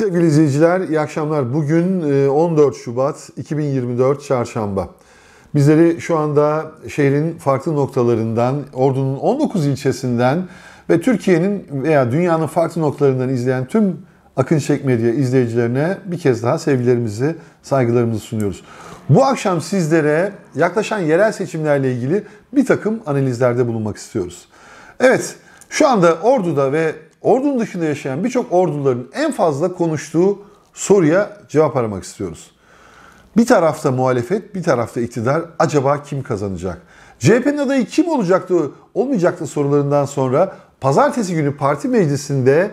Sevgili izleyiciler, iyi akşamlar. Bugün 14 e, Şubat 2024 Çarşamba. Bizleri şu anda şehrin farklı noktalarından, Ordu'nun 19 ilçesinden ve Türkiye'nin veya dünyanın farklı noktalarından izleyen tüm Akınçek Medya izleyicilerine bir kez daha sevgilerimizi, saygılarımızı sunuyoruz. Bu akşam sizlere yaklaşan yerel seçimlerle ilgili bir takım analizlerde bulunmak istiyoruz. Evet, şu anda Ordu'da ve ordunun dışında yaşayan birçok orduların en fazla konuştuğu soruya cevap aramak istiyoruz. Bir tarafta muhalefet, bir tarafta iktidar. Acaba kim kazanacak? CHP'nin adayı kim olacaktı, olmayacaktı sorularından sonra pazartesi günü parti meclisinde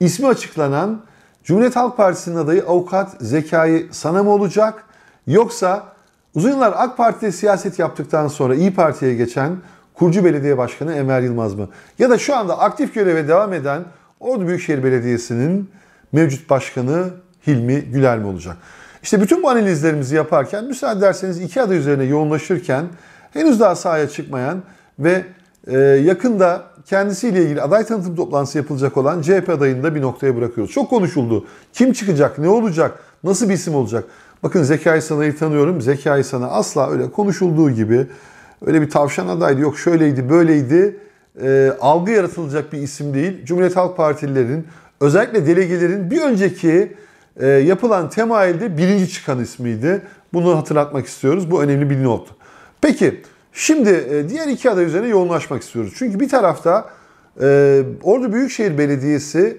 ismi açıklanan Cumhuriyet Halk Partisi'nin adayı avukat Zekai Sana olacak? Yoksa uzun yıllar AK Parti'de siyaset yaptıktan sonra İyi Parti'ye geçen Kurcu Belediye Başkanı Enver Yılmaz mı? Ya da şu anda aktif göreve devam eden Ordu Büyükşehir Belediyesi'nin mevcut başkanı Hilmi Güler mi olacak? İşte bütün bu analizlerimizi yaparken müsaade ederseniz iki aday üzerine yoğunlaşırken henüz daha sahaya çıkmayan ve e, yakında kendisiyle ilgili aday tanıtım toplantısı yapılacak olan CHP adayını da bir noktaya bırakıyoruz. Çok konuşuldu. Kim çıkacak, ne olacak, nasıl bir isim olacak? Bakın Zekai Sana'yı tanıyorum. Zekai Sana asla öyle konuşulduğu gibi Öyle bir tavşan adaydı, yok şöyleydi, böyleydi. E, algı yaratılacak bir isim değil. Cumhuriyet Halk Partililerin, özellikle delegelerin bir önceki e, yapılan temayilde birinci çıkan ismiydi. Bunu hatırlatmak istiyoruz. Bu önemli bir not. Peki, şimdi e, diğer iki aday üzerine yoğunlaşmak istiyoruz. Çünkü bir tarafta e, Ordu Büyükşehir Belediyesi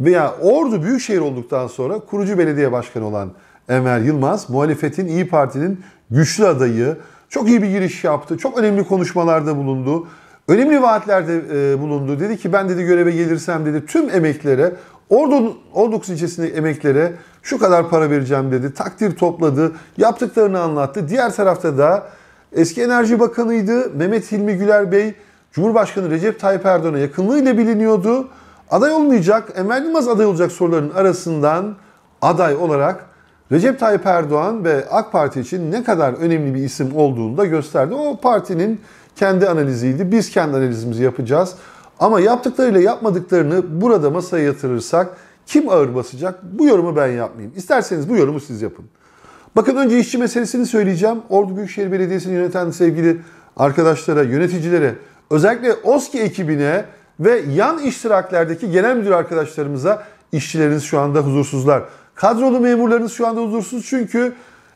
veya Ordu Büyükşehir olduktan sonra kurucu belediye başkanı olan Enver Yılmaz, muhalefetin İyi Parti'nin güçlü adayı, çok iyi bir giriş yaptı. Çok önemli konuşmalarda bulundu. Önemli vaatlerde e, bulundu. Dedi ki ben dedi göreve gelirsem dedi tüm emeklere Ordu, Orduk ilçesindeki emeklere şu kadar para vereceğim dedi. Takdir topladı. Yaptıklarını anlattı. Diğer tarafta da eski Enerji Bakanıydı. Mehmet Hilmi Güler Bey Cumhurbaşkanı Recep Tayyip Erdoğan'a yakınlığıyla biliniyordu. Aday olmayacak, Emel Yılmaz aday olacak soruların arasından aday olarak Recep Tayyip Erdoğan ve AK Parti için ne kadar önemli bir isim olduğunu da gösterdi. O partinin kendi analiziydi. Biz kendi analizimizi yapacağız. Ama yaptıklarıyla yapmadıklarını burada masaya yatırırsak kim ağır basacak? Bu yorumu ben yapmayayım. İsterseniz bu yorumu siz yapın. Bakın önce işçi meselesini söyleyeceğim. Ordu Büyükşehir Belediyesi'ni yöneten sevgili arkadaşlara, yöneticilere, özellikle OSKİ e ekibine ve yan iştiraklerdeki genel müdür arkadaşlarımıza işçileriniz şu anda huzursuzlar. Kadrolu memurlarınız şu anda huzursuz çünkü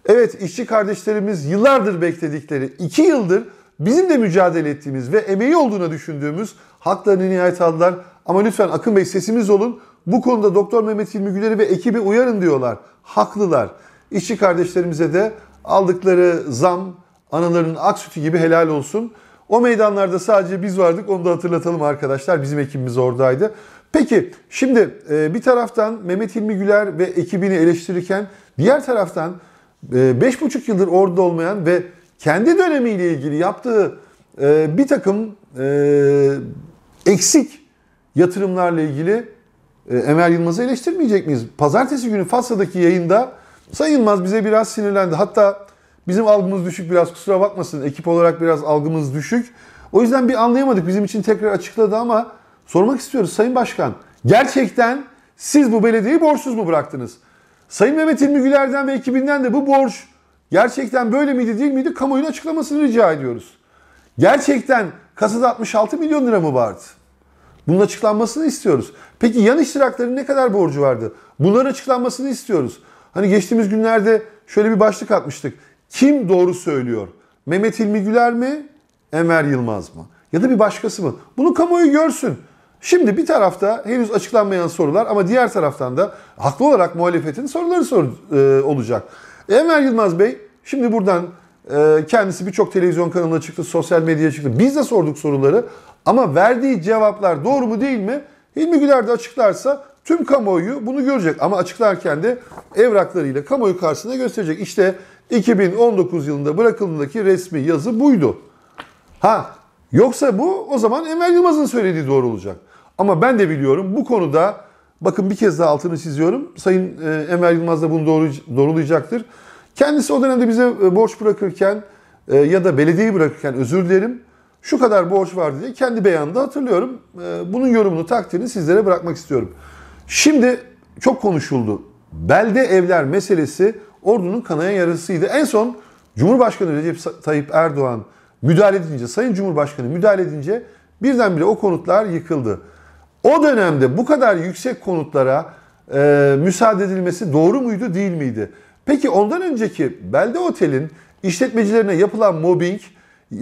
evet işçi kardeşlerimiz yıllardır bekledikleri, iki yıldır bizim de mücadele ettiğimiz ve emeği olduğuna düşündüğümüz haklarını nihayet aldılar. Ama lütfen Akın Bey sesimiz olun. Bu konuda Doktor Mehmet Hilmi Güler'i ve ekibi uyarın diyorlar. Haklılar. İşçi kardeşlerimize de aldıkları zam anaların ak sütü gibi helal olsun. O meydanlarda sadece biz vardık onu da hatırlatalım arkadaşlar. Bizim ekibimiz oradaydı. Peki şimdi e, bir taraftan Mehmet Hilmi Güler ve ekibini eleştirirken diğer taraftan 5,5 e, yıldır orada olmayan ve kendi dönemiyle ilgili yaptığı e, bir takım eksik yatırımlarla ilgili Emel Yılmaz'ı eleştirmeyecek miyiz? Pazartesi günü Fasadaki yayında Sayın Yılmaz bize biraz sinirlendi. Hatta bizim algımız düşük biraz kusura bakmasın. Ekip olarak biraz algımız düşük. O yüzden bir anlayamadık. Bizim için tekrar açıkladı ama Sormak istiyoruz Sayın Başkan. Gerçekten siz bu belediyeyi borçsuz mu bıraktınız? Sayın Mehmet İlmi Güler'den ve ekibinden de bu borç gerçekten böyle miydi değil miydi kamuoyuna açıklamasını rica ediyoruz. Gerçekten kasada 66 milyon lira mı vardı? Bunun açıklanmasını istiyoruz. Peki yan iştirakların ne kadar borcu vardı? Bunların açıklanmasını istiyoruz. Hani geçtiğimiz günlerde şöyle bir başlık atmıştık. Kim doğru söylüyor? Mehmet İlmi Güler mi? Enver Yılmaz mı? Ya da bir başkası mı? Bunu kamuoyu görsün. Şimdi bir tarafta henüz açıklanmayan sorular ama diğer taraftan da haklı olarak muhalefetin soruları sor, e, olacak. Emel Yılmaz Bey şimdi buradan e, kendisi birçok televizyon kanalına çıktı, sosyal medyaya çıktı. Biz de sorduk soruları ama verdiği cevaplar doğru mu değil mi? Hilmi Güler de açıklarsa tüm kamuoyu bunu görecek ama açıklarken de evraklarıyla kamuoyu karşısında gösterecek. İşte 2019 yılında bırakıldığındaki resmi yazı buydu. Ha Yoksa bu o zaman Emel Yılmaz'ın söylediği doğru olacak. Ama ben de biliyorum bu konuda bakın bir kez daha altını çiziyorum. Sayın Emel Yılmaz da bunu doğrulayacaktır. Kendisi o dönemde bize e, borç bırakırken e, ya da belediyeyi bırakırken özür dilerim şu kadar borç var diye kendi beyanında hatırlıyorum. E, bunun yorumunu takdirini sizlere bırakmak istiyorum. Şimdi çok konuşuldu. Belde evler meselesi ordunun kanayan yarasıydı. En son Cumhurbaşkanı Recep Tayyip Erdoğan müdahale edince, Sayın Cumhurbaşkanı müdahale edince birdenbire o konutlar yıkıldı. O dönemde bu kadar yüksek konutlara e, müsaade edilmesi doğru muydu değil miydi? Peki ondan önceki belde otelin işletmecilerine yapılan mobbing,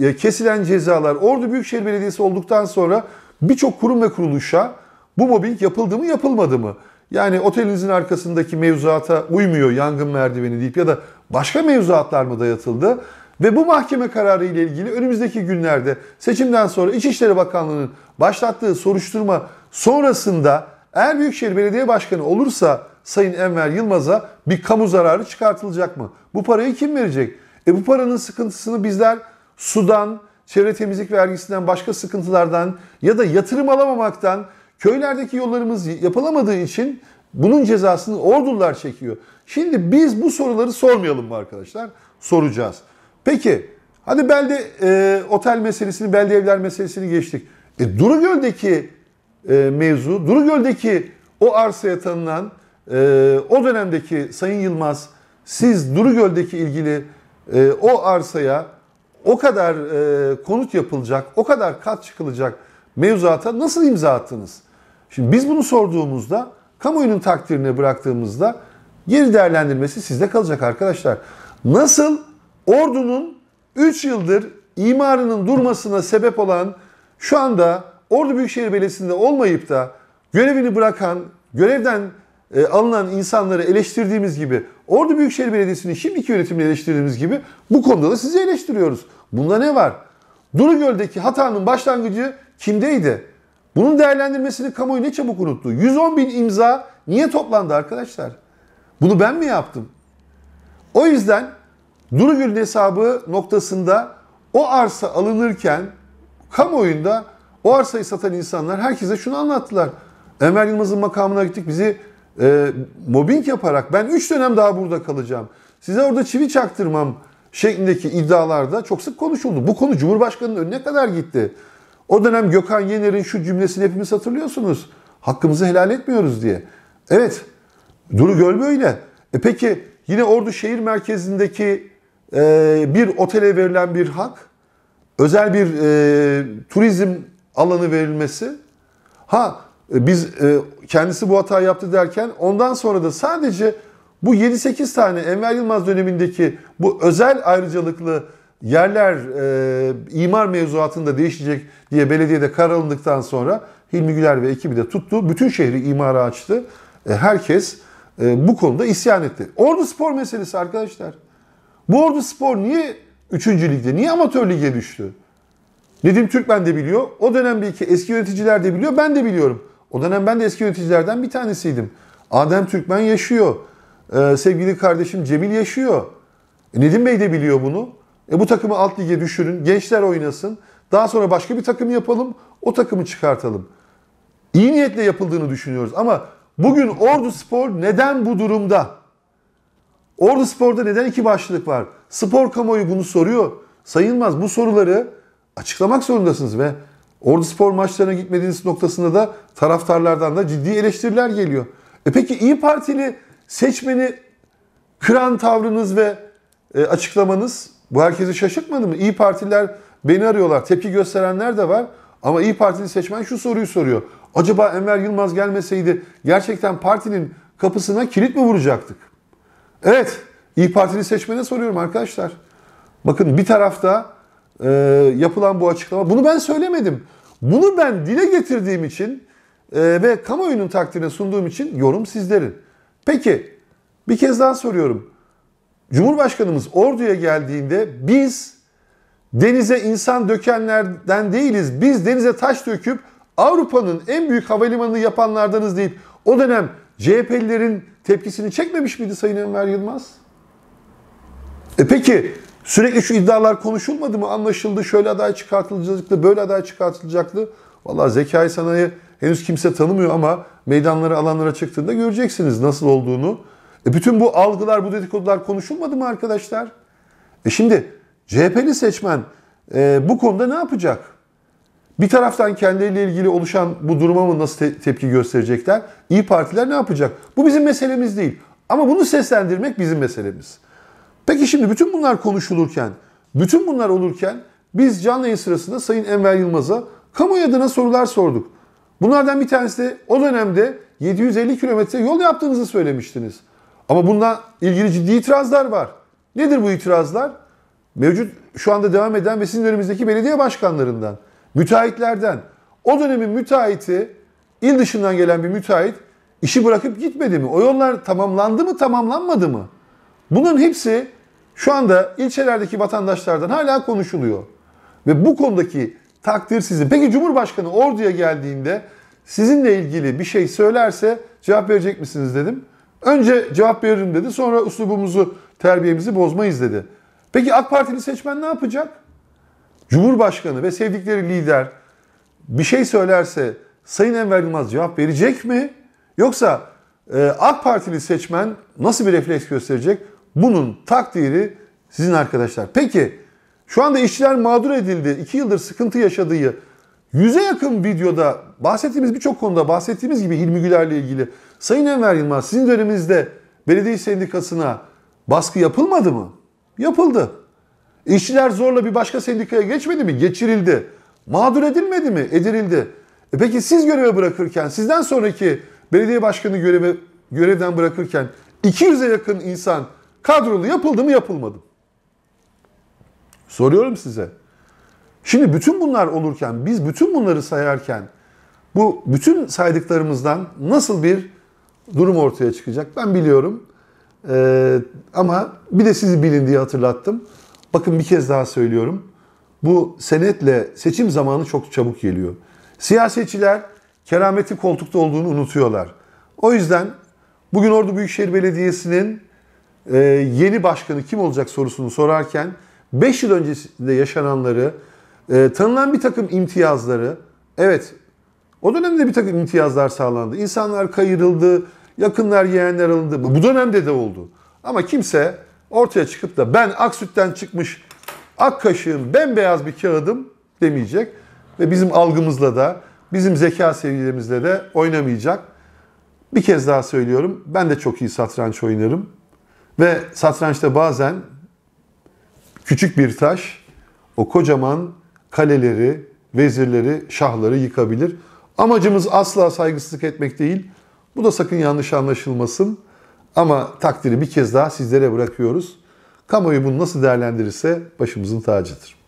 e, kesilen cezalar Ordu Büyükşehir Belediyesi olduktan sonra birçok kurum ve kuruluşa bu mobbing yapıldı mı yapılmadı mı? Yani otelinizin arkasındaki mevzuata uymuyor yangın merdiveni deyip ya da başka mevzuatlar mı dayatıldı? Ve bu mahkeme kararı ile ilgili önümüzdeki günlerde seçimden sonra İçişleri Bakanlığı'nın başlattığı soruşturma Sonrasında eğer Büyükşehir Belediye Başkanı olursa Sayın Enver Yılmaz'a bir kamu zararı çıkartılacak mı? Bu parayı kim verecek? E bu paranın sıkıntısını bizler sudan, çevre temizlik vergisinden, başka sıkıntılardan ya da yatırım alamamaktan, köylerdeki yollarımız yapılamadığı için bunun cezasını ordular çekiyor. Şimdi biz bu soruları sormayalım mı arkadaşlar? Soracağız. Peki hadi belde e, otel meselesini, belde evler meselesini geçtik. E, göldeki e, mevzu Durugöl'deki o arsaya tanınan e, o dönemdeki Sayın Yılmaz siz Durugöl'deki ilgili e, o arsaya o kadar e, konut yapılacak, o kadar kat çıkılacak mevzuata nasıl imza attınız? Şimdi biz bunu sorduğumuzda, kamuoyunun takdirine bıraktığımızda geri değerlendirmesi sizde kalacak arkadaşlar. Nasıl ordunun 3 yıldır imarının durmasına sebep olan şu anda Ordu Büyükşehir Belediyesi'nde olmayıp da görevini bırakan, görevden e, alınan insanları eleştirdiğimiz gibi, Ordu Büyükşehir Belediyesi'nin şimdiki yönetimini eleştirdiğimiz gibi bu konuda da sizi eleştiriyoruz. Bunda ne var? Duru hatanın başlangıcı kimdeydi? Bunun değerlendirmesini kamuoyu ne çabuk unuttu. 110 bin imza niye toplandı arkadaşlar? Bunu ben mi yaptım? O yüzden Duru hesabı noktasında o arsa alınırken kamuoyunda o arsayı satan insanlar herkese şunu anlattılar. Emel Yılmaz'ın makamına gittik bizi e, mobbing yaparak ben 3 dönem daha burada kalacağım. Size orada çivi çaktırmam şeklindeki iddialarda çok sık konuşuldu. Bu konu Cumhurbaşkanı'nın önüne kadar gitti. O dönem Gökhan Yener'in şu cümlesini hepimiz hatırlıyorsunuz. Hakkımızı helal etmiyoruz diye. Evet, Duru Göl böyle. E peki yine Ordu şehir merkezindeki e, bir otele verilen bir hak, özel bir e, turizm alanı verilmesi. Ha e, biz e, kendisi bu hata yaptı derken ondan sonra da sadece bu 7-8 tane Enver Yılmaz dönemindeki bu özel ayrıcalıklı yerler e, imar mevzuatında değişecek diye belediyede karar alındıktan sonra Hilmi Güler ve ekibi de tuttu. Bütün şehri imara açtı. E, herkes e, bu konuda isyan etti. Ordu spor meselesi arkadaşlar. Bu ordu spor niye 3. ligde, niye amatör lige düştü? Nedim Türkmen de biliyor. O dönemdeki eski yöneticiler de biliyor. Ben de biliyorum. O dönem ben de eski yöneticilerden bir tanesiydim. Adem Türkmen yaşıyor. Ee, sevgili kardeşim Cemil yaşıyor. E, Nedim Bey de biliyor bunu. E, bu takımı alt lige düşürün. Gençler oynasın. Daha sonra başka bir takım yapalım. O takımı çıkartalım. İyi niyetle yapıldığını düşünüyoruz. Ama bugün Ordu Spor neden bu durumda? Ordu Spor'da neden iki başlık var? Spor kamuoyu bunu soruyor. Sayılmaz bu soruları açıklamak zorundasınız ve Ordu spor maçlarına gitmediğiniz noktasında da taraftarlardan da ciddi eleştiriler geliyor. E peki İyi Partili seçmeni kıran tavrınız ve e, açıklamanız bu herkesi şaşırtmadı mı? İyi Partililer beni arıyorlar, tepki gösterenler de var. Ama İyi Partili seçmen şu soruyu soruyor. Acaba Enver Yılmaz gelmeseydi gerçekten partinin kapısına kilit mi vuracaktık? Evet, İyi Partili seçmene soruyorum arkadaşlar. Bakın bir tarafta e, yapılan bu açıklama. Bunu ben söylemedim. Bunu ben dile getirdiğim için e, ve kamuoyunun takdirine sunduğum için yorum sizlerin. Peki bir kez daha soruyorum. Cumhurbaşkanımız orduya geldiğinde biz denize insan dökenlerden değiliz. Biz denize taş döküp Avrupa'nın en büyük havalimanını yapanlardanız deyip o dönem CHP'lilerin tepkisini çekmemiş miydi Sayın Enver Yılmaz? E peki Sürekli şu iddialar konuşulmadı mı? Anlaşıldı şöyle aday çıkartılacaktı, böyle aday çıkartılacaktı. Valla zekai sanayi henüz kimse tanımıyor ama meydanlara, alanlara çıktığında göreceksiniz nasıl olduğunu. E bütün bu algılar, bu dedikodular konuşulmadı mı arkadaşlar? E şimdi CHP'li seçmen e, bu konuda ne yapacak? Bir taraftan kendileriyle ilgili oluşan bu duruma mı nasıl te- tepki gösterecekler? İyi partiler ne yapacak? Bu bizim meselemiz değil. Ama bunu seslendirmek bizim meselemiz. Peki şimdi bütün bunlar konuşulurken, bütün bunlar olurken biz canlı yayın sırasında Sayın Enver Yılmaz'a kamuoyu adına sorular sorduk. Bunlardan bir tanesi de o dönemde 750 kilometre yol yaptığınızı söylemiştiniz. Ama bundan ilgili ciddi itirazlar var. Nedir bu itirazlar? Mevcut şu anda devam eden ve sizin önümüzdeki belediye başkanlarından, müteahhitlerden. O dönemin müteahhiti, il dışından gelen bir müteahhit işi bırakıp gitmedi mi? O yollar tamamlandı mı, tamamlanmadı mı? Bunun hepsi şu anda ilçelerdeki vatandaşlardan hala konuşuluyor. Ve bu konudaki takdir sizin. Peki Cumhurbaşkanı orduya geldiğinde sizinle ilgili bir şey söylerse cevap verecek misiniz dedim. Önce cevap veririm dedi. Sonra uslubumuzu, terbiyemizi bozmayız dedi. Peki AK Partili seçmen ne yapacak? Cumhurbaşkanı ve sevdikleri lider bir şey söylerse Sayın Enver Yılmaz cevap verecek mi? Yoksa e, AK Partili seçmen nasıl bir refleks gösterecek? Bunun takdiri sizin arkadaşlar. Peki şu anda işçiler mağdur edildi. 2 yıldır sıkıntı yaşadığı yüze yakın videoda bahsettiğimiz birçok konuda bahsettiğimiz gibi Hilmi Güler'le ilgili Sayın Enver Yılmaz sizin döneminizde belediye sendikasına baskı yapılmadı mı? Yapıldı. İşçiler zorla bir başka sendikaya geçmedi mi? Geçirildi. Mağdur edilmedi mi? Edilildi. E peki siz göreve bırakırken, sizden sonraki belediye başkanı göreve, görevden bırakırken 200'e yakın insan Kadrolu yapıldı mı yapılmadı Soruyorum size. Şimdi bütün bunlar olurken, biz bütün bunları sayarken bu bütün saydıklarımızdan nasıl bir durum ortaya çıkacak ben biliyorum. Ee, ama bir de sizi bilin diye hatırlattım. Bakın bir kez daha söylüyorum. Bu senetle seçim zamanı çok çabuk geliyor. Siyasetçiler kerameti koltukta olduğunu unutuyorlar. O yüzden bugün Ordu Büyükşehir Belediyesi'nin ee, yeni başkanı kim olacak sorusunu sorarken 5 yıl öncesinde yaşananları, e, tanınan bir takım imtiyazları, evet o dönemde bir takım imtiyazlar sağlandı. İnsanlar kayırıldı, yakınlar yeğenler alındı. Bu dönemde de oldu. Ama kimse ortaya çıkıp da ben ak sütten çıkmış ak kaşığın bembeyaz bir kağıdım demeyecek. Ve bizim algımızla da, bizim zeka seviyemizle de oynamayacak. Bir kez daha söylüyorum, ben de çok iyi satranç oynarım. Ve satrançta bazen küçük bir taş o kocaman kaleleri, vezirleri, şahları yıkabilir. Amacımız asla saygısızlık etmek değil. Bu da sakın yanlış anlaşılmasın. Ama takdiri bir kez daha sizlere bırakıyoruz. Kamuoyu bunu nasıl değerlendirirse başımızın tacıdır.